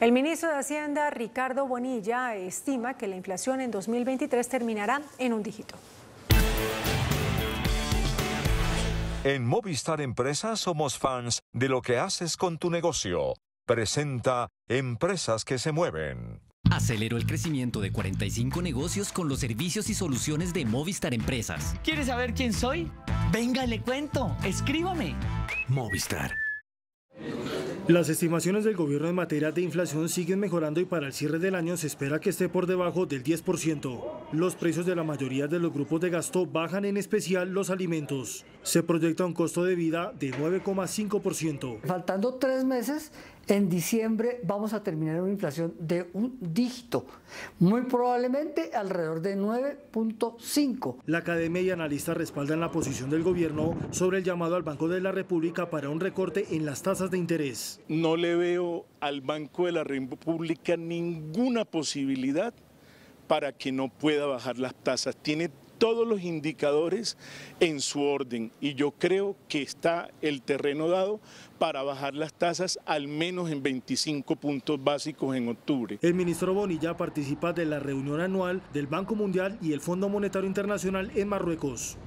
El ministro de Hacienda, Ricardo Bonilla, estima que la inflación en 2023 terminará en un dígito. En Movistar Empresas somos fans de lo que haces con tu negocio. Presenta Empresas que se mueven. Acelero el crecimiento de 45 negocios con los servicios y soluciones de Movistar Empresas. ¿Quieres saber quién soy? Venga, le cuento. Escríbame. Movistar. Las estimaciones del gobierno en materia de inflación siguen mejorando y para el cierre del año se espera que esté por debajo del 10%. Los precios de la mayoría de los grupos de gasto bajan, en especial los alimentos se proyecta un costo de vida de 9,5%. Faltando tres meses, en diciembre vamos a terminar una inflación de un dígito, muy probablemente alrededor de 9.5. La academia y analistas respaldan la posición del gobierno sobre el llamado al Banco de la República para un recorte en las tasas de interés. No le veo al Banco de la República ninguna posibilidad para que no pueda bajar las tasas. Tiene todos los indicadores en su orden y yo creo que está el terreno dado para bajar las tasas al menos en 25 puntos básicos en octubre. El ministro Bonilla participa de la reunión anual del Banco Mundial y el Fondo Monetario Internacional en Marruecos.